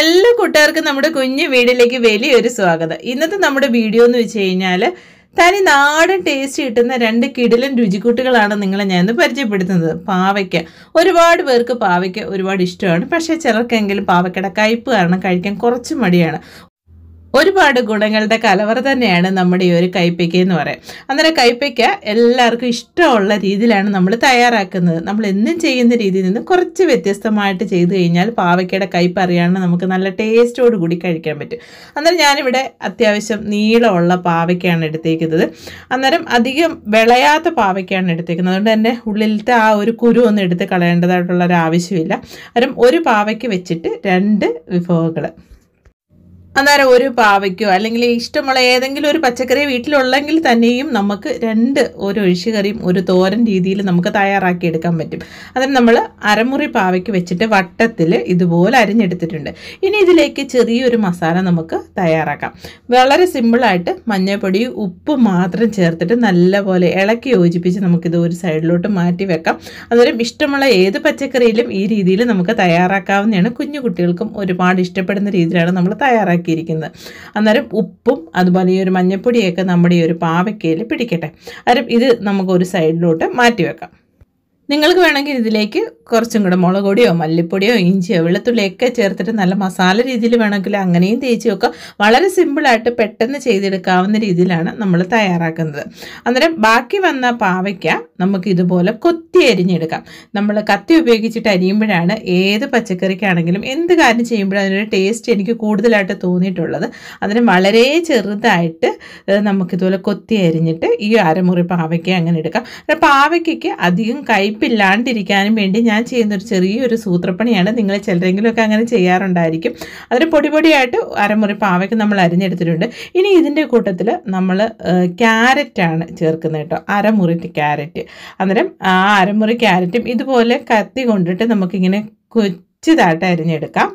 എല്ലാ കൂട്ടുകാർക്കും നമ്മുടെ കുഞ്ഞു വീടിലേക്ക് വലിയൊരു സ്വാഗതം ഇന്നത്തെ നമ്മുടെ വീഡിയോ എന്ന് വെച്ച് കഴിഞ്ഞാൽ തനി നാടൻ ടേസ്റ്റ് കിട്ടുന്ന രണ്ട് കിടിലൻ രുചിക്കൂട്ടുകളാണ് നിങ്ങളെ ഇന്ന് പരിചയപ്പെടുത്തുന്നത് പാവയ്ക്ക ഒരുപാട് പേർക്ക് പാവയ്ക്ക ഒരുപാട് ഇഷ്ടമാണ് പക്ഷേ ചിലർക്കെങ്കിലും പാവയ്ക്കയുടെ കയ്പ് കാരണം കഴിക്കാൻ കുറച്ച് മടിയാണ് ഒരുപാട് ഗുണങ്ങളുടെ കലവറ തന്നെയാണ് നമ്മുടെ ഈ ഒരു കൈപ്പയ്ക്ക എന്ന് പറയാം അന്നേരം കൈപ്പയ്ക്ക എല്ലാവർക്കും ഇഷ്ടമുള്ള രീതിയിലാണ് നമ്മൾ തയ്യാറാക്കുന്നത് നമ്മൾ എന്നും ചെയ്യുന്ന രീതിയിൽ നിന്ന് കുറച്ച് വ്യത്യസ്തമായിട്ട് ചെയ്തു കഴിഞ്ഞാൽ പാവയ്ക്കയുടെ കൈപ്പ് അറിയാണ് നമുക്ക് നല്ല ടേസ്റ്റോട് കൂടി കഴിക്കാൻ പറ്റും അന്നേരം ഞാനിവിടെ അത്യാവശ്യം നീളമുള്ള പാവയ്ക്കാണ് എടുത്തേക്കുന്നത് അന്നേരം അധികം വിളയാത്ത പാവയ്ക്കാണ് എടുത്തേക്കുന്നത് അതുകൊണ്ട് തന്നെ ഉള്ളിലത്തെ ആ ഒരു കുരു ഒന്നും എടുത്ത് കളയേണ്ടതായിട്ടുള്ള ഒരു ആവശ്യമില്ല അന്നേരം ഒരു പാവയ്ക്ക് വെച്ചിട്ട് രണ്ട് വിഭവങ്ങൾ അന്നേരം ഒരു പാവയ്ക്കോ അല്ലെങ്കിൽ ഇഷ്ടമുള്ള ഏതെങ്കിലും ഒരു പച്ചക്കറി വീട്ടിലുള്ളെങ്കിൽ തന്നെയും നമുക്ക് രണ്ട് ഒരു ഒഴിച്ചുകറിയും ഒരു തോരൻ രീതിയിൽ നമുക്ക് തയ്യാറാക്കി എടുക്കാൻ പറ്റും അതിന് നമ്മൾ അരമുറി പാവയ്ക്ക് വെച്ചിട്ട് വട്ടത്തിൽ ഇതുപോലെ അരിഞ്ഞെടുത്തിട്ടുണ്ട് ഇനി ഇതിലേക്ക് ചെറിയൊരു മസാല നമുക്ക് തയ്യാറാക്കാം വളരെ സിമ്പിളായിട്ട് മഞ്ഞൾപ്പൊടി ഉപ്പ് മാത്രം ചേർത്തിട്ട് നല്ലപോലെ ഇളക്കി യോജിപ്പിച്ച് നമുക്കിത് ഒരു സൈഡിലോട്ട് മാറ്റി വെക്കാം അന്നേരം ഇഷ്ടമുള്ള ഏത് പച്ചക്കറിയിലും ഈ രീതിയിൽ നമുക്ക് തയ്യാറാക്കാവുന്നതാണ് കുഞ്ഞു കുട്ടികൾക്കും ഒരുപാട് ഇഷ്ടപ്പെടുന്ന രീതിയിലാണ് നമ്മൾ തയ്യാറാക്കുന്നത് ഉണ്ടാക്കിയിരിക്കുന്നത് അന്നേരം ഉപ്പും അതുപോലെ ഈ ഒരു മഞ്ഞപ്പൊടിയൊക്കെ നമ്മുടെ ഈ ഒരു പാവയ്ക്കയിൽ പിടിക്കട്ടെ അന്നേരം ഇത് നമുക്കൊരു സൈഡിലോട്ട് മാറ്റി വെക്കാം നിങ്ങൾക്ക് വേണമെങ്കിൽ ഇതിലേക്ക് കുറച്ചും കൂടെ മുളക് പൊടിയോ മല്ലിപ്പൊടിയോ ഇഞ്ചിയോ വെള്ളത്തുള്ളിയൊക്കെ ചേർത്തിട്ട് നല്ല മസാല രീതിയിൽ വേണമെങ്കിൽ അങ്ങനെയും തേച്ചുമൊക്കെ വളരെ സിമ്പിളായിട്ട് പെട്ടെന്ന് ചെയ്തെടുക്കാവുന്ന രീതിയിലാണ് നമ്മൾ തയ്യാറാക്കുന്നത് അന്നേരം ബാക്കി വന്ന പാവയ്ക്ക നമുക്ക് ഇതുപോലെ കൊത്തി അരിഞ്ഞെടുക്കാം നമ്മൾ കത്തി ഉപയോഗിച്ചിട്ട് അരിയുമ്പോഴാണ് ഏത് പച്ചക്കറിക്കാണെങ്കിലും എന്ത് കാര്യം ചെയ്യുമ്പോഴും അതിനൊരു ടേസ്റ്റ് എനിക്ക് കൂടുതലായിട്ട് തോന്നിയിട്ടുള്ളത് അതിന് വളരെ ചെറുതായിട്ട് നമുക്കിതുപോലെ കൊത്തി അരിഞ്ഞിട്ട് ഈ അരമുറി പാവയ്ക്ക അങ്ങനെ എടുക്കാം പാവയ്ക്കയ്ക്ക് അധികം കൈ കയ്പില്ലാണ്ടിരിക്കാനും വേണ്ടി ഞാൻ ചെയ്യുന്ന ഒരു ചെറിയൊരു സൂത്രപ്പണിയാണ് നിങ്ങൾ ചിലരെങ്കിലുമൊക്കെ അങ്ങനെ ചെയ്യാറുണ്ടായിരിക്കും അതിന് പൊടി പൊടിയായിട്ട് അരമുറി പാവയ്ക്ക് നമ്മൾ അരിഞ്ഞെടുത്തിട്ടുണ്ട് ഇനി ഇതിൻ്റെ കൂട്ടത്തിൽ നമ്മൾ ക്യാരറ്റാണ് ചേർക്കുന്നത് കേട്ടോ അരമുറി ക്യാരറ്റ് അന്നേരം ആ അരമുറി ക്യാരറ്റും ഇതുപോലെ കത്തി കൊണ്ടിട്ട് നമുക്കിങ്ങനെ കൊച്ചിതായിട്ട് അരിഞ്ഞെടുക്കാം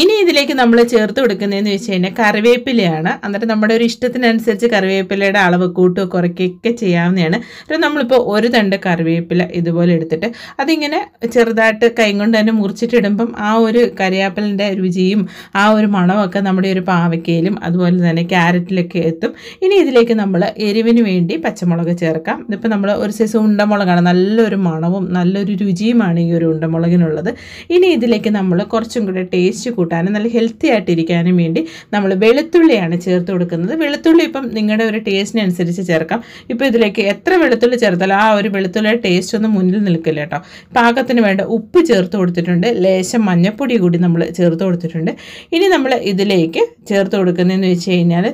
ഇനി ഇതിലേക്ക് നമ്മൾ ചേർത്ത് കൊടുക്കുന്നതെന്ന് വെച്ച് കഴിഞ്ഞാൽ കറിവേപ്പിലയാണ് അന്നേരം നമ്മുടെ ഒരു ഇഷ്ടത്തിനനുസരിച്ച് കറിവേപ്പിലയുടെ അളവ് കൂട്ടുക കുറയ്ക്കുകയൊക്കെ ചെയ്യാവുന്നതാണ് അപ്പോൾ നമ്മളിപ്പോൾ ഒരു തണ്ട് കറിവേപ്പില ഇതുപോലെ എടുത്തിട്ട് അതിങ്ങനെ ചെറുതായിട്ട് കൈകൊണ്ട് തന്നെ മുറിച്ചിട്ടിടുമ്പം ആ ഒരു കറിവേപ്പിലിൻ്റെ രുചിയും ആ ഒരു മണമൊക്കെ നമ്മുടെ ഒരു പാവയ്ക്കയിലും അതുപോലെ തന്നെ ക്യാരറ്റിലൊക്കെ എത്തും ഇനി ഇതിലേക്ക് നമ്മൾ എരിവിന് വേണ്ടി പച്ചമുളക് ചേർക്കാം ഇതിപ്പോൾ നമ്മൾ ഒരു സൈസ് ഉണ്ടമുളകാണ് നല്ലൊരു മണവും നല്ലൊരു രുചിയുമാണ് ഈ ഒരു ഉണ്ടമുളകിനുള്ളത് ഇനി ഇതിലേക്ക് നമ്മൾ കുറച്ചും കൂടെ ടേസ്റ്റ് കൂട്ടാനും നല്ല ഹെൽത്തി ആയിട്ടിരിക്കാനും വേണ്ടി നമ്മൾ വെളുത്തുള്ളിയാണ് ചേർത്ത് കൊടുക്കുന്നത് വെളുത്തുള്ളി ഇപ്പം നിങ്ങളുടെ ഒരു ടേസ്റ്റിനനുസരിച്ച് ചേർക്കാം ഇപ്പം ഇതിലേക്ക് എത്ര വെളുത്തുള്ളി ചേർത്താലും ആ ഒരു വെളുത്തുള്ളിയുടെ ടേസ്റ്റ് ഒന്നും മുന്നിൽ നിൽക്കില്ല കേട്ടോ പാകത്തിന് വേണ്ട ഉപ്പ് ചേർത്ത് കൊടുത്തിട്ടുണ്ട് ലേശം മഞ്ഞൾപ്പൊടി കൂടി നമ്മൾ ചേർത്ത് കൊടുത്തിട്ടുണ്ട് ഇനി നമ്മൾ ഇതിലേക്ക് ചേർത്ത് കൊടുക്കുന്നതെന്ന് വെച്ച് കഴിഞ്ഞാൽ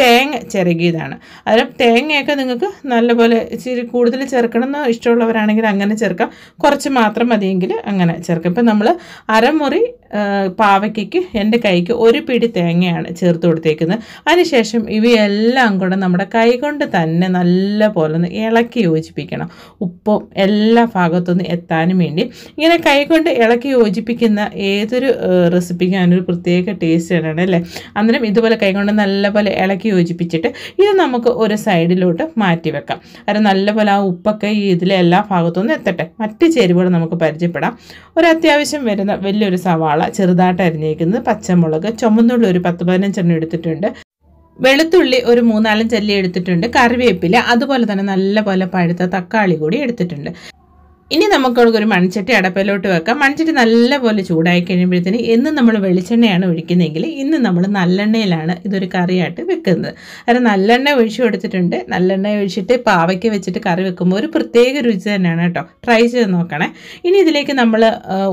തേങ്ങ ചിരകിയതാണ് അതായത് തേങ്ങയൊക്കെ നിങ്ങൾക്ക് നല്ലപോലെ ഇച്ചിരി കൂടുതൽ ചേർക്കണം എന്ന് ഇഷ്ടമുള്ളവരാണെങ്കിൽ അങ്ങനെ ചേർക്കാം കുറച്ച് മാത്രം മതിയെങ്കിൽ അങ്ങനെ ചേർക്കാം ഇപ്പം നമ്മൾ അരമുറി പാവയ്ക്കയ്ക്ക് എൻ്റെ കൈക്ക് ഒരു പിടി തേങ്ങയാണ് ചേർത്ത് കൊടുത്തേക്കുന്നത് അതിനുശേഷം ഇവയെല്ലാം കൂടെ നമ്മുടെ കൈ കൊണ്ട് തന്നെ നല്ല പോലെ ഒന്ന് ഇളക്കി യോജിപ്പിക്കണം ഉപ്പും എല്ലാ ഭാഗത്തുനിന്ന് എത്താനും വേണ്ടി ഇങ്ങനെ കൈ കൊണ്ട് ഇളക്കി യോജിപ്പിക്കുന്ന ഏതൊരു റെസിപ്പിക്കും അതിനൊരു പ്രത്യേക ടേസ്റ്റ് തന്നെയാണ് അല്ലേ അന്നേരം ഇതുപോലെ കൈ കൊണ്ട് നല്ലപോലെ ഇളക്കി ഇളക്കി യോജിപ്പിച്ചിട്ട് ഇത് നമുക്ക് ഒരു സൈഡിലോട്ട് മാറ്റി വെക്കാം അത് നല്ലപോലെ ആ ഉപ്പൊക്കെ ഈ ഇതിലെ എല്ലാ ഭാഗത്തുനിന്നും എത്തട്ടെ മറ്റ് ചേരുവകൾ നമുക്ക് പരിചയപ്പെടാം ഒരു അത്യാവശ്യം വരുന്ന വലിയൊരു സവാള ചെറുതായിട്ട് അരിഞ്ഞേക്കുന്നത് പച്ചമുളക് ചുമന്നുള്ളി ഒരു പത്ത് പതിനഞ്ചെണ്ണം എടുത്തിട്ടുണ്ട് വെളുത്തുള്ളി ഒരു മൂന്നാലഞ്ചല്ലി എടുത്തിട്ടുണ്ട് കറിവേപ്പില അതുപോലെ തന്നെ നല്ലപോലെ പഴുത്ത തക്കാളി കൂടി എടുത്തിട്ടുണ്ട് ഇനി നമുക്കൊരു മൺചട്ടി അടപ്പിലോട്ട് വെക്കാം മൺചട്ടി നല്ലപോലെ ചൂടായി കഴിയുമ്പോഴത്തേന് എന്നും നമ്മൾ വെളിച്ചെണ്ണയാണ് ഒഴിക്കുന്നതെങ്കിൽ ഇന്ന് നമ്മൾ നല്ലെണ്ണയിലാണ് ഇതൊരു കറിയായിട്ട് വെക്കുന്നത് കാരണം നല്ലെണ്ണ ഒഴിച്ചു കൊടുത്തിട്ടുണ്ട് നല്ലെണ്ണ ഒഴിച്ചിട്ട് പാവയ്ക്ക് വെച്ചിട്ട് കറി വെക്കുമ്പോൾ ഒരു പ്രത്യേക രുചി തന്നെയാണ് കേട്ടോ ട്രൈ ചെയ്ത് നോക്കണേ ഇനി ഇതിലേക്ക് നമ്മൾ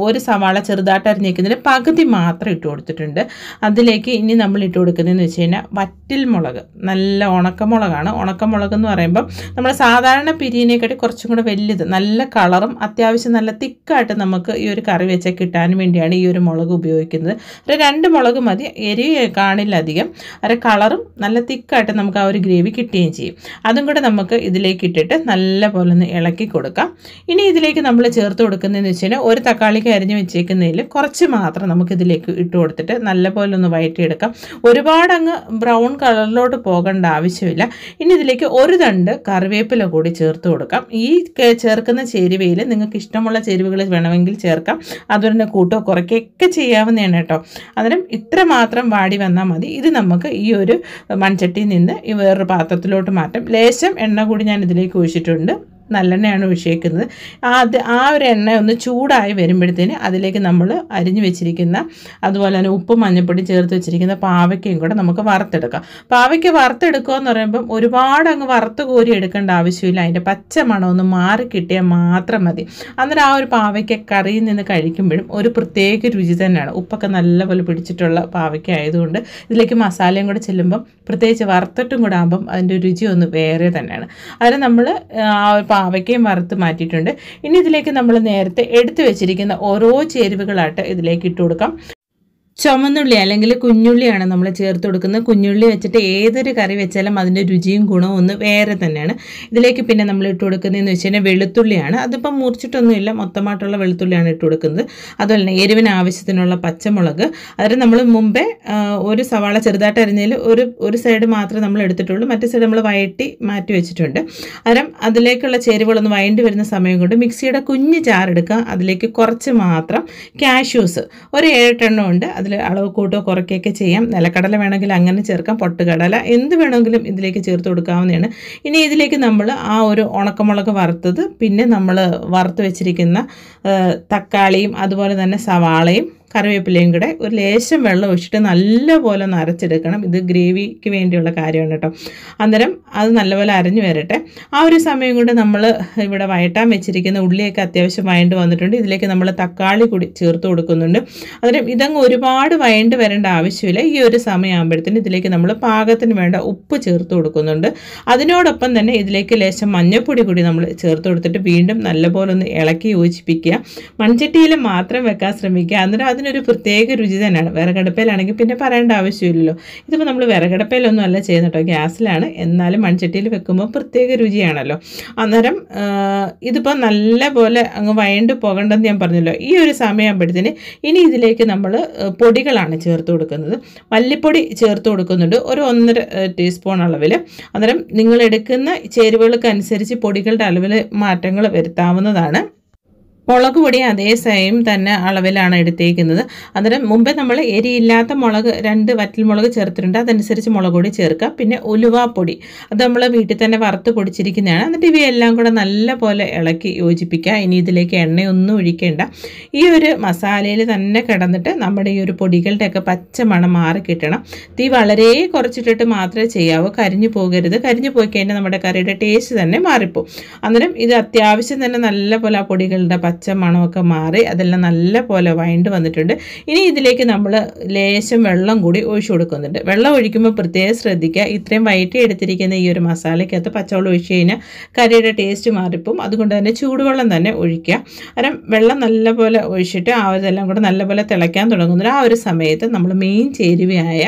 ഒരു സവാള ചെറുതായിട്ട് അരിഞ്ഞേക്കുന്നതിൽ പകുതി മാത്രം ഇട്ട് കൊടുത്തിട്ടുണ്ട് അതിലേക്ക് ഇനി നമ്മൾ ഇട്ട് കൊടുക്കുന്നതെന്ന് വെച്ച് കഴിഞ്ഞാൽ വറ്റിൽ മുളക് നല്ല ഉണക്കമുളകാണ് ഉണക്കമുളക് എന്ന് പറയുമ്പം നമ്മൾ സാധാരണ പിരിയിനെക്കാട്ടി കുറച്ചും കൂടെ വലിയത് നല്ല കളർ കിലോയോളം അത്യാവശ്യം നല്ല തിക്കായിട്ട് നമുക്ക് ഈ ഒരു കറി വെച്ച കിട്ടാൻ വേണ്ടിയാണ് ഈ ഒരു മുളക് ഉപയോഗിക്കുന്നത് ഒരു രണ്ട് മുളക് മതി എരി കാണില്ല അധികം അര കളറും നല്ല തിക്കായിട്ട് നമുക്ക് ആ ഒരു ഗ്രേവി കിട്ടുകയും ചെയ്യും അതും കൂടെ നമുക്ക് ഇതിലേക്ക് ഇട്ടിട്ട് നല്ല പോലെ ഒന്ന് ഇളക്കി കൊടുക്കാം ഇനി ഇതിലേക്ക് നമ്മൾ ചേർത്ത് കൊടുക്കുന്നതെന്ന് വെച്ച് കഴിഞ്ഞാൽ ഒരു തക്കാളിക്ക് അരിഞ്ഞ് വെച്ചേക്കുന്നതിൽ കുറച്ച് മാത്രം നമുക്ക് ഇതിലേക്ക് ഇട്ട് കൊടുത്തിട്ട് നല്ല പോലെ ഒന്ന് വയറ്റിയെടുക്കാം ഒരുപാട് അങ്ങ് ബ്രൗൺ കളറിലോട്ട് പോകേണ്ട ആവശ്യമില്ല ഇനി ഇതിലേക്ക് ഒരു തണ്ട് കറിവേപ്പില കൂടി ചേർത്ത് കൊടുക്കാം ഈ ചേർക്കുന്ന ചേരുവയിൽ രീതിയിൽ നിങ്ങൾക്ക് ഇഷ്ടമുള്ള ചേരുവകൾ വേണമെങ്കിൽ ചേർക്കാം അതുപോലെ തന്നെ കൂട്ടോ കുറയ്ക്കൊക്കെ ചെയ്യാവുന്നതാണ് കേട്ടോ അന്നേരം ഇത്ര മാത്രം വാടി വന്നാൽ മതി ഇത് നമുക്ക് ഈ ഒരു മൺചട്ടിയിൽ നിന്ന് ഈ വേറൊരു പാത്രത്തിലോട്ട് മാറ്റാം ലേശം എണ്ണ കൂടി ഞാൻ ഇതിലേക്ക് ഒഴിച്ചിട്ടുണ്ട് നല്ലെണ്ണയാണ് ഒഴിച്ചേക്കുന്നത് അത് ആ ഒരു എണ്ണ ഒന്ന് ചൂടായി വരുമ്പോഴത്തേന് അതിലേക്ക് നമ്മൾ അരിഞ്ഞു വെച്ചിരിക്കുന്ന അതുപോലെ തന്നെ ഉപ്പ് മഞ്ഞപ്പൊടി ചേർത്ത് വെച്ചിരിക്കുന്ന പാവയ്ക്കയും കൂടെ നമുക്ക് വറുത്തെടുക്കാം പാവയ്ക്ക് വറുത്തെടുക്കുക എന്ന് പറയുമ്പം ഒരുപാട് അങ്ങ് വറുത്ത് കോരി എടുക്കേണ്ട ആവശ്യമില്ല അതിൻ്റെ പച്ച മണമൊന്ന് മാറി കിട്ടിയാൽ മാത്രം മതി അന്നേരം ആ ഒരു പാവയ്ക്ക കറിയിൽ നിന്ന് കഴിക്കുമ്പോഴും ഒരു പ്രത്യേക രുചി തന്നെയാണ് ഉപ്പൊക്കെ നല്ലപോലെ പിടിച്ചിട്ടുള്ള പാവയ്ക്ക ആയതുകൊണ്ട് ഇതിലേക്ക് മസാലയും കൂടെ ചെല്ലുമ്പം പ്രത്യേകിച്ച് വറുത്തിട്ടും കൂടെ ആകുമ്പം അതിൻ്റെ രുചി ഒന്ന് വേറെ തന്നെയാണ് അതിന് നമ്മൾ ആ പാവയ്ക്കയും വറുത്ത് മാറ്റിയിട്ടുണ്ട് ഇനി ഇതിലേക്ക് നമ്മൾ നേരത്തെ എടുത്തു വെച്ചിരിക്കുന്ന ഓരോ ചേരുവകളായിട്ട് ഇതിലേക്ക് ഇട്ട് കൊടുക്കാം ചുമന്നുള്ളി അല്ലെങ്കിൽ കുഞ്ഞുള്ളിയാണ് നമ്മൾ ചേർത്ത് കൊടുക്കുന്നത് കുഞ്ഞുള്ളി വെച്ചിട്ട് ഏതൊരു കറി വെച്ചാലും അതിൻ്റെ രുചിയും ഗുണവും ഒന്ന് വേറെ തന്നെയാണ് ഇതിലേക്ക് പിന്നെ നമ്മൾ ഇട്ട് കൊടുക്കുന്നതെന്ന് വെച്ച് കഴിഞ്ഞാൽ വെളുത്തുള്ളിയാണ് അതിപ്പം മുറിച്ചിട്ടൊന്നുമില്ല മൊത്തമായിട്ടുള്ള വെളുത്തുള്ളിയാണ് ഇട്ട് കൊടുക്കുന്നത് അതുപോലെ തന്നെ എരിവിന് ആവശ്യത്തിനുള്ള പച്ചമുളക് അതിന് നമ്മൾ മുമ്പേ ഒരു സവാള ചെറുതായിട്ട് അരിഞ്ഞതിൽ ഒരു ഒരു സൈഡ് മാത്രമേ നമ്മൾ എടുത്തിട്ടുള്ളൂ മറ്റേ സൈഡ് നമ്മൾ വയറ്റി മാറ്റി വെച്ചിട്ടുണ്ട് അന്നേരം അതിലേക്കുള്ള ചേരുവകളൊന്ന് വയണ്ടി വരുന്ന സമയം കൊണ്ട് മിക്സിയുടെ കുഞ്ഞ് ചാറെടുക്കുക അതിലേക്ക് കുറച്ച് മാത്രം കാഷ്യൂസ് ഒരു ഏഴെട്ടെണ്ണം ഉണ്ട് അതിൽ അളവ് കൂട്ടോ കുറയ്ക്കുകയൊക്കെ ചെയ്യാം നിലക്കടല വേണമെങ്കിൽ അങ്ങനെ ചേർക്കാം പൊട്ടുകടല എന്ത് വേണമെങ്കിലും ഇതിലേക്ക് ചേർത്ത് കൊടുക്കാവുന്നതാണ് ഇനി ഇതിലേക്ക് നമ്മൾ ആ ഒരു ഉണക്കമുളക് വറുത്തത് പിന്നെ നമ്മൾ വറുത്ത് വെച്ചിരിക്കുന്ന തക്കാളിയും അതുപോലെ തന്നെ സവാളയും കറിവേപ്പിലയും കൂടെ ഒരു ലേശം വെള്ളം ഒഴിച്ചിട്ട് നല്ലപോലെ ഒന്ന് അരച്ചെടുക്കണം ഇത് ഗ്രേവിക്ക് വേണ്ടിയുള്ള കാര്യമാണ് കേട്ടോ അന്നേരം അത് നല്ലപോലെ അരഞ്ഞു വരട്ടെ ആ ഒരു സമയം കൊണ്ട് നമ്മൾ ഇവിടെ വയട്ടാൻ വെച്ചിരിക്കുന്ന ഉള്ളിയൊക്കെ അത്യാവശ്യം വയണ്ട് വന്നിട്ടുണ്ട് ഇതിലേക്ക് നമ്മൾ തക്കാളി കൂടി ചേർത്ത് കൊടുക്കുന്നുണ്ട് അന്നേരം ഇതങ്ങ് ഒരുപാട് വയണ്ട് വരേണ്ട ആവശ്യമില്ല ഈ ഒരു സമയമാകുമ്പോഴത്തേന് ഇതിലേക്ക് നമ്മൾ പാകത്തിന് വേണ്ട ഉപ്പ് ചേർത്ത് കൊടുക്കുന്നുണ്ട് അതിനോടൊപ്പം തന്നെ ഇതിലേക്ക് ലേശം മഞ്ഞൾപ്പൊടി കൂടി നമ്മൾ ചേർത്ത് കൊടുത്തിട്ട് വീണ്ടും നല്ലപോലെ ഒന്ന് ഇളക്കി യോജിപ്പിക്കുക മൺചട്ടിയിൽ മാത്രം വെക്കാൻ ശ്രമിക്കുക അന്നേരം അതിന് അതിനൊരു പ്രത്യേക രുചി തന്നെയാണ് വിറകടുപ്പയിലാണെങ്കിൽ പിന്നെ പറയേണ്ട ആവശ്യമില്ലല്ലോ ഇതിപ്പോൾ നമ്മൾ വിറകടുപ്പയിലൊന്നും അല്ല ചെയ്യുന്നത് കേട്ടോ ഗ്യാസിലാണ് എന്നാലും മൺചട്ടിയിൽ വെക്കുമ്പോൾ പ്രത്യേക രുചിയാണല്ലോ അന്നേരം ഇതിപ്പോൾ നല്ല പോലെ അങ്ങ് വയണ്ട് പോകണ്ടെന്ന് ഞാൻ പറഞ്ഞല്ലോ ഈ ഒരു സമയമാകുമ്പോഴത്തേന് ഇനി ഇതിലേക്ക് നമ്മൾ പൊടികളാണ് ചേർത്ത് കൊടുക്കുന്നത് മല്ലിപ്പൊടി ചേർത്ത് കൊടുക്കുന്നുണ്ട് ഒരു ഒന്നര ടീസ്പൂൺ അളവിൽ അന്നേരം നിങ്ങൾ എടുക്കുന്ന ചേരുവകൾക്കനുസരിച്ച് പൊടികളുടെ അളവിൽ മാറ്റങ്ങൾ വരുത്താവുന്നതാണ് മുളക് പൊടി അതേ സെയിം തന്നെ അളവിലാണ് എടുത്തേക്കുന്നത് അന്നേരം മുമ്പേ നമ്മൾ എരിയില്ലാത്ത മുളക് രണ്ട് വറ്റൽ മുളക് ചേർത്തിട്ടുണ്ട് അതനുസരിച്ച് മുളക് പൊടി ചേർക്കുക പിന്നെ ഉലുവാപ്പൊടി അത് നമ്മൾ വീട്ടിൽ തന്നെ വറുത്ത് പൊടിച്ചിരിക്കുന്നതാണ് എന്നിട്ട് ഇവയെല്ലാം കൂടെ നല്ല പോലെ ഇളക്കി യോജിപ്പിക്കുക ഇനി ഇതിലേക്ക് എണ്ണയൊന്നും ഒഴിക്കേണ്ട ഈ ഒരു മസാലയിൽ തന്നെ കിടന്നിട്ട് നമ്മുടെ ഈ ഒരു പൊടികളുടെയൊക്കെ പച്ച മണം മാറി കിട്ടണം തീ വളരെ കുറച്ചിട്ടിട്ട് മാത്രമേ ചെയ്യാവൂ കരിഞ്ഞു പോകരുത് കരിഞ്ഞു പോയി കഴിഞ്ഞാൽ നമ്മുടെ കറിയുടെ ടേസ്റ്റ് തന്നെ മാറിപ്പോകും അന്നേരം ഇത് അത്യാവശ്യം തന്നെ നല്ല പോലെ ആ പൊടികളുടെ പച്ച മണമൊക്കെ മാറി അതെല്ലാം നല്ല പോലെ വൈൻഡ് വന്നിട്ടുണ്ട് ഇനി ഇതിലേക്ക് നമ്മൾ ലേശം വെള്ളം കൂടി ഒഴിച്ചു കൊടുക്കുന്നുണ്ട് വെള്ളം ഒഴിക്കുമ്പോൾ പ്രത്യേകം ശ്രദ്ധിക്കുക ഇത്രയും വയറ്റി എടുത്തിരിക്കുന്ന ഈ ഒരു മസാലയ്ക്കകത്ത് പച്ചവെള്ളം ഒഴിച്ചു കഴിഞ്ഞാൽ കറിയുടെ ടേസ്റ്റ് മാറിപ്പോവും അതുകൊണ്ട് തന്നെ ചൂടുവെള്ളം തന്നെ ഒഴിക്കുക കാരണം വെള്ളം നല്ല പോലെ ഒഴിച്ചിട്ട് ആ ഇതെല്ലാം കൂടെ നല്ലപോലെ തിളയ്ക്കാൻ തുടങ്ങുന്നുണ്ട് ആ ഒരു സമയത്ത് നമ്മൾ മെയിൻ ചേരുവയായ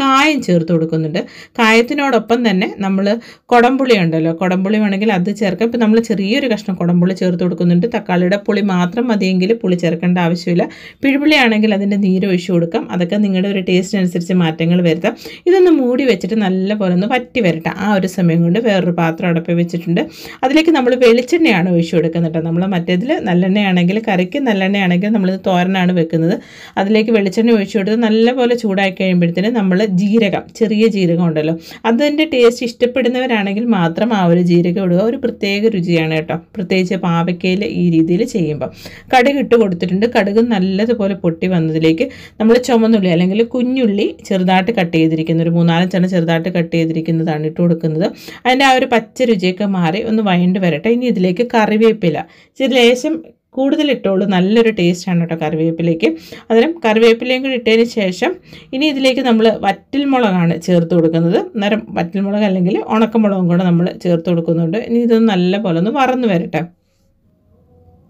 കായം ചേർത്ത് കൊടുക്കുന്നുണ്ട് കായത്തിനോടൊപ്പം തന്നെ നമ്മൾ കുടംപുളി ഉണ്ടല്ലോ കുടംപുളി വേണമെങ്കിൽ അത് ചേർക്കാം ഇപ്പം നമ്മൾ ചെറിയൊരു കഷ്ണം കുടംപുളി ചേർത്ത് കൊടുക്കുന്നുണ്ട് തക്കാളിയുടെ പുളി മാത്രം മതിയെങ്കിൽ പുളി ചേർക്കേണ്ട ആവശ്യമില്ല പിഴുപുളി ആണെങ്കിൽ അതിൻ്റെ നീര് ഒഴിച്ചു കൊടുക്കാം അതൊക്കെ നിങ്ങളുടെ ഒരു ടേസ്റ്റ് അനുസരിച്ച് മാറ്റങ്ങൾ വരുത്താം ഇതൊന്ന് മൂടി വെച്ചിട്ട് നല്ലപോലെ ഒന്ന് വറ്റി വരട്ടെ ആ ഒരു സമയം കൊണ്ട് വേറൊരു പാത്രം അടപ്പി വെച്ചിട്ടുണ്ട് അതിലേക്ക് നമ്മൾ വെളിച്ചെണ്ണയാണ് ഒഴിച്ചു കൊടുക്കുന്നത് നമ്മൾ മറ്റേതിൽ നല്ലെണ്ണയാണെങ്കിൽ കറിക്ക് നല്ലെണ്ണയാണെങ്കിൽ നമ്മളിത് തോരനാണ് വെക്കുന്നത് അതിലേക്ക് വെളിച്ചെണ്ണ ഒഴിച്ചു കൊടുത്ത് നല്ലപോലെ ചൂടാക്കി കഴിയുമ്പോഴത്തേന് നമ്മൾ ജീരകം ചെറിയ ജീരകം ഉണ്ടല്ലോ അതിൻ്റെ ടേസ്റ്റ് ഇഷ്ടപ്പെടുന്നവരാണെങ്കിൽ മാത്രം ആ ഒരു ജീരകം ഇടുക ഒരു പ്രത്യേക രുചിയാണ് കേട്ടോ പ്രത്യേകിച്ച് പാവയ്ക്കയിൽ ഈ രീതിയിൽ ചെയ്യുമ്പോൾ കടുക് ഇട്ട് കൊടുത്തിട്ടുണ്ട് കടുക് നല്ലതുപോലെ പൊട്ടി വന്നതിലേക്ക് നമ്മൾ ചുമന്നുള്ളി അല്ലെങ്കിൽ കുഞ്ഞുള്ളി ചെറുതായിട്ട് കട്ട് ചെയ്തിരിക്കുന്ന ഒരു മൂന്നാലഞ്ചെണ്ണം ചെറുതായിട്ട് കട്ട് ചെയ്തിരിക്കുന്നതാണ് ഇട്ട് കൊടുക്കുന്നത് അതിൻ്റെ ആ ഒരു പച്ച രുചിയൊക്കെ മാറി ഒന്ന് വയണ്ട് വരട്ടെ ഇനി ഇതിലേക്ക് കറിവേപ്പില ചില ലേശം കൂടുതൽ ഇട്ടോളൂ നല്ലൊരു ടേസ്റ്റാണ് കേട്ടോ കറിവേപ്പിലേക്ക് അന്നേരം കറിവേപ്പിലയും കൂടി ഇട്ടതിന് ശേഷം ഇനി ഇതിലേക്ക് നമ്മൾ വറ്റൽ മുളകാണ് ചേർത്ത് കൊടുക്കുന്നത് അന്നേരം വറ്റൽമുളക് അല്ലെങ്കിൽ ഉണക്കമുളകും കൂടെ നമ്മൾ ചേർത്ത് കൊടുക്കുന്നുണ്ട് ഇനി ഇതൊന്ന് നല്ല പോലെ ഒന്ന് വറന്ന് വരട്ടെ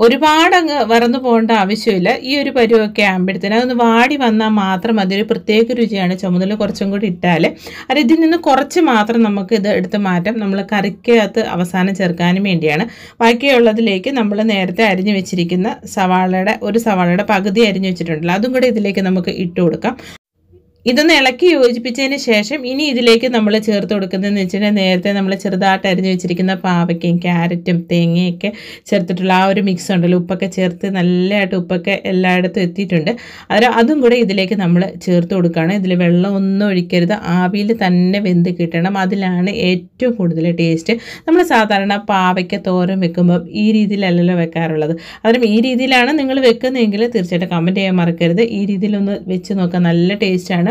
ഒരുപാട് അങ്ങ് വറന്നു പോകേണ്ട ആവശ്യമില്ല ഈ ഒരു പരുവൊക്കെ ആകുമ്പോഴത്തേന് അതൊന്ന് വാടി വന്നാൽ മാത്രം അതൊരു പ്രത്യേക രുചിയാണ് ചുമതല കുറച്ചും കൂടി ഇട്ടാൽ അത് ഇതിൽ നിന്ന് കുറച്ച് മാത്രം നമുക്ക് ഇത് എടുത്ത് മാറ്റാം നമ്മൾ കറിക്കകത്ത് അവസാനം ചേർക്കാനും വേണ്ടിയാണ് ബാക്കിയുള്ളതിലേക്ക് നമ്മൾ നേരത്തെ അരിഞ്ഞു വെച്ചിരിക്കുന്ന സവാളയുടെ ഒരു സവാളയുടെ പകുതി അരിഞ്ഞു വെച്ചിട്ടുണ്ടല്ലോ അതും കൂടെ ഇതിലേക്ക് നമുക്ക് ഇട്ട് കൊടുക്കാം ഇതൊന്ന് ഇളക്കി യോജിപ്പിച്ചതിന് ശേഷം ഇനി ഇതിലേക്ക് നമ്മൾ ചേർത്ത് കൊടുക്കുന്നതെന്ന് വെച്ചിട്ടുണ്ടെങ്കിൽ നേരത്തെ നമ്മൾ ചെറുതായിട്ട് അരിഞ്ഞു വെച്ചിരിക്കുന്ന പാവയ്ക്കയും ക്യാരറ്റും തേങ്ങയൊക്കെ ചേർത്തിട്ടുള്ള ആ ഒരു മിക്സ് ഉണ്ടല്ലോ ഉപ്പൊക്കെ ചേർത്ത് നല്ലതായിട്ട് ഉപ്പൊക്കെ എല്ലായിടത്തും എത്തിയിട്ടുണ്ട് അതൊരു അതും കൂടെ ഇതിലേക്ക് നമ്മൾ ചേർത്ത് കൊടുക്കുകയാണ് ഇതിൽ വെള്ളം ഒന്നും ഒഴിക്കരുത് ആവിയിൽ തന്നെ വെന്ത് കിട്ടണം അതിലാണ് ഏറ്റവും കൂടുതൽ ടേസ്റ്റ് നമ്മൾ സാധാരണ പാവയ്ക്ക തോരൻ വെക്കുമ്പോൾ ഈ രീതിയിലല്ലല്ലോ വെക്കാറുള്ളത് അതും ഈ രീതിയിലാണ് നിങ്ങൾ വെക്കുന്നതെങ്കിൽ തീർച്ചയായിട്ടും കമൻറ്റ് ചെയ്യാൻ മറക്കരുത് ഈ രീതിയിലൊന്ന് വെച്ച് നോക്കാം നല്ല ടേസ്റ്റാണ്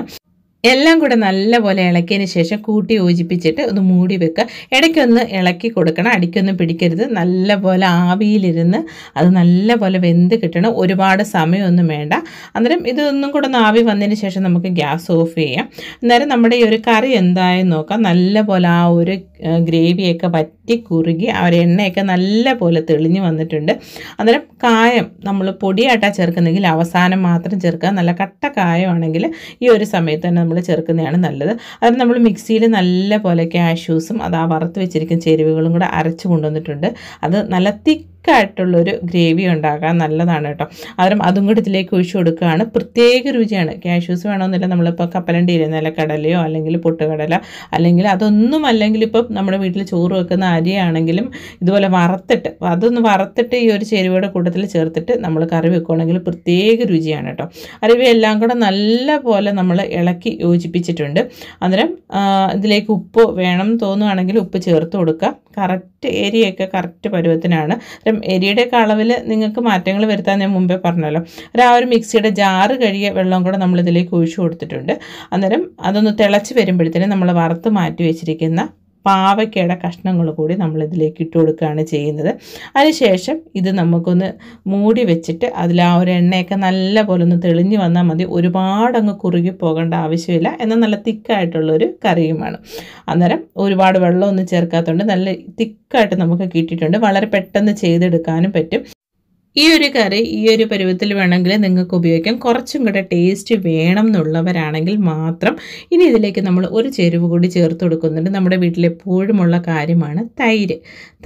എല്ലാം കൂടെ നല്ലപോലെ ഇളക്കിയതിന് ശേഷം കൂട്ടി യോജിപ്പിച്ചിട്ട് ഒന്ന് മൂടി വെക്കുക ഇടയ്ക്കൊന്ന് ഇളക്കി കൊടുക്കണം അടിക്കൊന്നും പിടിക്കരുത് നല്ലപോലെ ആവിയിലിരുന്ന് അത് നല്ലപോലെ വെന്ത് കിട്ടണം ഒരുപാട് സമയമൊന്നും വേണ്ട അന്നേരം ഇതൊന്നും കൂടെ ഒന്ന് ആവി വന്നതിന് ശേഷം നമുക്ക് ഗ്യാസ് ഓഫ് ചെയ്യാം അന്നേരം നമ്മുടെ ഈ ഒരു കറി എന്തായാലും നോക്കാം നല്ലപോലെ ആ ഒരു ഗ്രേവിയൊക്കെ പറ്റി പറ്റി കുറുകി ആ എണ്ണയൊക്കെ നല്ല പോലെ തെളിഞ്ഞ് വന്നിട്ടുണ്ട് അന്നേരം കായം നമ്മൾ പൊടിയായിട്ടാണ് ചേർക്കുന്നതെങ്കിൽ അവസാനം മാത്രം ചേർക്കുക നല്ല കട്ട കായമാണെങ്കിൽ ഈ ഒരു സമയത്ത് തന്നെ നമ്മൾ ചേർക്കുന്നതാണ് നല്ലത് അത് നമ്മൾ മിക്സിയിൽ നല്ല പോലെ ക്യാഷ്യൂസും അത് ആ വറുത്ത് വെച്ചിരിക്കുന്ന ചേരുവകളും കൂടെ അരച്ച് കൊണ്ടുവന്നിട്ടുണ്ട് അത് നല്ല തിക്ക് തിക്കായിട്ടുള്ളൊരു ഗ്രേവി ഉണ്ടാക്കാൻ നല്ലതാണ് കേട്ടോ അതും അതും കൂടി ഇതിലേക്ക് ഒഴിച്ചു കൊടുക്കുകയാണ് പ്രത്യേക രുചിയാണ് ക്യാഷ്യൂസ് വേണമെന്നില്ല നമ്മളിപ്പോൾ കപ്പലണ്ടിയിൽ കടലയോ അല്ലെങ്കിൽ പൊട്ടുകടല അല്ലെങ്കിൽ അതൊന്നും അല്ലെങ്കിൽ ഇപ്പം നമ്മുടെ വീട്ടിൽ ചോറ് വെക്കുന്ന അരിയാണെങ്കിലും ഇതുപോലെ വറുത്തിട്ട് അതൊന്ന് വറുത്തിട്ട് ഈ ഒരു ചേരുവയുടെ കൂട്ടത്തിൽ ചേർത്തിട്ട് നമ്മൾ കറി വെക്കുകയാണെങ്കിൽ പ്രത്യേക രുചിയാണ് കേട്ടോ അറിവ് കൂടെ നല്ല പോലെ നമ്മൾ ഇളക്കി യോജിപ്പിച്ചിട്ടുണ്ട് അന്നേരം ഇതിലേക്ക് ഉപ്പ് വേണം തോന്നുകയാണെങ്കിൽ ഉപ്പ് ചേർത്ത് കൊടുക്കുക കറക്റ്റ് ഏരിയയൊക്കെ കറക്റ്റ് പരുവത്തിനാണ് മാറ്റം എരിയുടെയൊക്കെ അളവിൽ നിങ്ങൾക്ക് മാറ്റങ്ങൾ വരുത്താൻ ഞാൻ മുമ്പേ പറഞ്ഞല്ലോ ഒരു ആ ഒരു മിക്സിയുടെ ജാറ് കഴിയ വെള്ളം കൂടെ നമ്മളിതിലേക്ക് ഒഴിച്ചു കൊടുത്തിട്ടുണ്ട് അന്നേരം അതൊന്ന് തിളച്ച് വരുമ്പോഴത്തേനും നമ്മൾ വറുത്ത് മാറ്റി വെച്ചിരിക്കുന്ന പാവയ്ക്കയുടെ കഷ്ണങ്ങൾ കൂടി നമ്മൾ ഇതിലേക്ക് ഇട്ട് കൊടുക്കുകയാണ് ചെയ്യുന്നത് അതിനുശേഷം ഇത് നമുക്കൊന്ന് മൂടി വെച്ചിട്ട് അതിൽ ആ ഒരു എണ്ണയൊക്കെ നല്ല പോലെ ഒന്ന് തെളിഞ്ഞ് വന്നാൽ മതി ഒരുപാടങ്ങ് കുറുകി പോകേണ്ട ആവശ്യമില്ല എന്നാൽ നല്ല തിക്കായിട്ടുള്ളൊരു കറിയുമാണ് അന്നേരം ഒരുപാട് വെള്ളമൊന്നും ചേർക്കാത്തതുകൊണ്ട് നല്ല തിക്കായിട്ട് നമുക്ക് കിട്ടിയിട്ടുണ്ട് വളരെ പെട്ടെന്ന് ചെയ്തെടുക്കാനും പറ്റും ഈ ഒരു കറി ഈ ഒരു പരുവത്തിൽ വേണമെങ്കിൽ നിങ്ങൾക്ക് ഉപയോഗിക്കാം കുറച്ചും കൂടെ ടേസ്റ്റ് വേണം എന്നുള്ളവരാണെങ്കിൽ മാത്രം ഇനി ഇതിലേക്ക് നമ്മൾ ഒരു ചേരുവ് കൂടി ചേർത്ത് കൊടുക്കുന്നുണ്ട് നമ്മുടെ വീട്ടിലെപ്പോഴുമുള്ള ഉള്ള കാര്യമാണ് തൈര്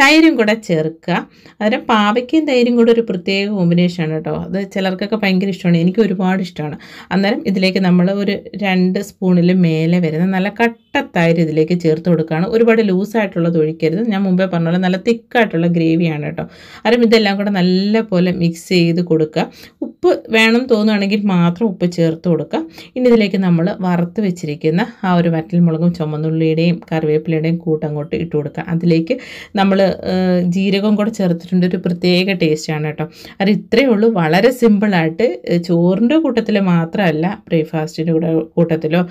തൈരും കൂടെ ചേർക്കുക അന്നേരം പാവയ്ക്കും തൈരും കൂടെ ഒരു പ്രത്യേക കോമ്പിനേഷനാണ് കേട്ടോ അത് ചിലർക്കൊക്കെ ഭയങ്കര ഇഷ്ടമാണ് എനിക്ക് ഒരുപാട് ഇഷ്ടമാണ് അന്നേരം ഇതിലേക്ക് നമ്മൾ ഒരു രണ്ട് സ്പൂണിൽ മേലെ വരുന്ന നല്ല കട്ട കട്ടത്തായത് ഇതിലേക്ക് ചേർത്ത് കൊടുക്കുകയാണ് ഒരുപാട് ലൂസായിട്ടുള്ളത് ഒഴിക്കരുത് ഞാൻ മുമ്പേ പറഞ്ഞ പോലെ നല്ല തിക്കായിട്ടുള്ള ഗ്രേവിയാണ് കേട്ടോ അരം ഇതെല്ലാം കൂടെ നല്ലപോലെ മിക്സ് ചെയ്ത് കൊടുക്കുക ഉപ്പ് വേണം തോന്നുകയാണെങ്കിൽ മാത്രം ഉപ്പ് ചേർത്ത് കൊടുക്കുക ഇനി ഇതിലേക്ക് നമ്മൾ വറുത്ത് വെച്ചിരിക്കുന്ന ആ ഒരു മുളകും ചുമന്നുള്ളിയുടെയും കറിവേപ്പിലയുടെയും അങ്ങോട്ട് ഇട്ട് കൊടുക്കുക അതിലേക്ക് നമ്മൾ ജീരകം കൂടെ ചേർത്തിട്ടുണ്ട് ഒരു പ്രത്യേക ടേസ്റ്റാണ് കേട്ടോ അത് ഇത്രയേ ഉള്ളൂ വളരെ സിമ്പിളായിട്ട് ചോറിൻ്റെ കൂട്ടത്തിൽ മാത്രമല്ല ബ്രേക്ക്ഫാസ്റ്റിൻ്റെ കൂടെ കൂട്ടത്തിലോ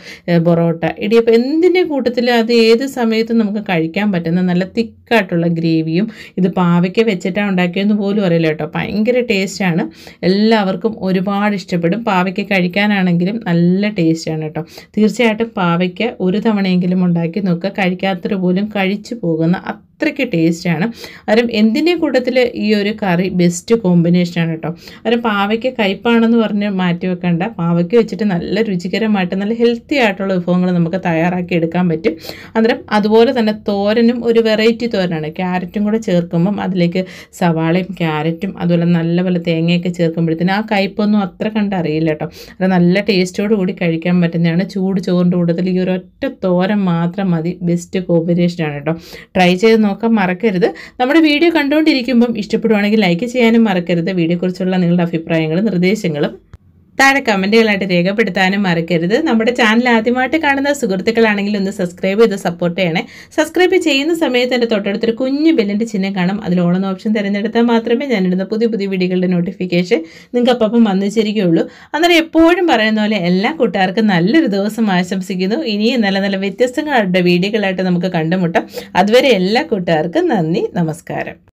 പൊറോട്ട ഇടിയപ്പം എന്തിന് അതിൻ്റെ കൂട്ടത്തിൽ അത് ഏത് സമയത്തും നമുക്ക് കഴിക്കാൻ പറ്റുന്ന നല്ല തിക്കായിട്ടുള്ള ഗ്രേവിയും ഇത് പാവയ്ക്ക് വെച്ചിട്ടാണ് ഉണ്ടാക്കിയതെന്ന് പോലും അറിയില്ല കേട്ടോ ഭയങ്കര ടേസ്റ്റാണ് എല്ലാവർക്കും ഒരുപാട് ഇഷ്ടപ്പെടും പാവയ്ക്ക് കഴിക്കാനാണെങ്കിലും നല്ല ടേസ്റ്റാണ് കേട്ടോ തീർച്ചയായിട്ടും പാവയ്ക്ക് ഒരു തവണയെങ്കിലും ഉണ്ടാക്കി നോക്കുക കഴിക്കാത്തവർ പോലും കഴിച്ചു പോകുന്ന അത്രയ്ക്ക് ടേസ്റ്റാണ് അരം എന്തിൻ്റെയും കൂട്ടത്തിൽ ഈ ഒരു കറി ബെസ്റ്റ് കോമ്പിനേഷനാണ് കേട്ടോ അരം പാവയ്ക്ക് കയ്പാണെന്ന് പറഞ്ഞ് മാറ്റി വെക്കേണ്ട പാവയ്ക്ക് വെച്ചിട്ട് നല്ല രുചികരമായിട്ട് നല്ല ഹെൽത്തി ആയിട്ടുള്ള വിഭവങ്ങൾ നമുക്ക് തയ്യാറാക്കി എടുക്കാൻ പറ്റും അന്നേരം അതുപോലെ തന്നെ തോരനും ഒരു വെറൈറ്റി തോരനാണ് ക്യാരറ്റും കൂടെ ചേർക്കുമ്പം അതിലേക്ക് സവാളയും ക്യാരറ്റും അതുപോലെ നല്ല പോലെ തേങ്ങയൊക്കെ ചേർക്കുമ്പോഴത്തേന് ആ കയ്പൊന്നും അത്ര കണ്ടറിയില്ല കേട്ടോ അത് നല്ല ടേസ്റ്റോട് കൂടി കഴിക്കാൻ പറ്റുന്നതാണ് ചൂട് ചോറിൻ്റെ കൂട്ടത്തിൽ ഈ ഒരു ഒറ്റ തോരൻ മാത്രം മതി ബെസ്റ്റ് കോമ്പിനേഷനാണ് കേട്ടോ ട്രൈ ചെയ്ത് നോക്കാൻ മറക്കരുത് നമ്മുടെ വീഡിയോ കണ്ടുകൊണ്ടിരിക്കുമ്പം ഇഷ്ടപ്പെടുവാണെങ്കിൽ ലൈക്ക് ചെയ്യാനും മറക്കരുത് കുറിച്ചുള്ള നിങ്ങളുടെ അഭിപ്രായങ്ങളും നിർദ്ദേശങ്ങളും താഴെ കമൻറ്റുകളായിട്ട് രേഖപ്പെടുത്താനും മറക്കരുത് നമ്മുടെ ചാനൽ ആദ്യമായിട്ട് കാണുന്ന സുഹൃത്തുക്കളാണെങ്കിൽ ഒന്ന് സബ്സ്ക്രൈബ് ചെയ്ത് സപ്പോർട്ട് ചെയ്യണേ സബ്സ്ക്രൈബ് ചെയ്യുന്ന സമയത്ത് എൻ്റെ തൊട്ടടുത്തൊരു കുഞ്ഞു ബെല്ലിൻ്റെ ചിഹ്നം കാണും അതിൽ ഓണെന്ന ഓപ്ഷൻ തിരഞ്ഞെടുത്താൽ മാത്രമേ ഞാനിടുന്ന പുതിയ പുതിയ വീഡിയോകളുടെ നോട്ടിഫിക്കേഷൻ നിങ്ങൾക്ക് അപ്പം വന്നു അന്നേരം എപ്പോഴും പറയുന്ന പോലെ എല്ലാ കൂട്ടുകാർക്കും നല്ലൊരു ദിവസം ആശംസിക്കുന്നു ഇനിയും നല്ല നല്ല വ്യത്യസ്തങ്ങളുടെ വീഡിയോകളായിട്ട് നമുക്ക് കണ്ടുമുട്ടാം അതുവരെ എല്ലാ കൂട്ടുകാർക്കും നന്ദി നമസ്കാരം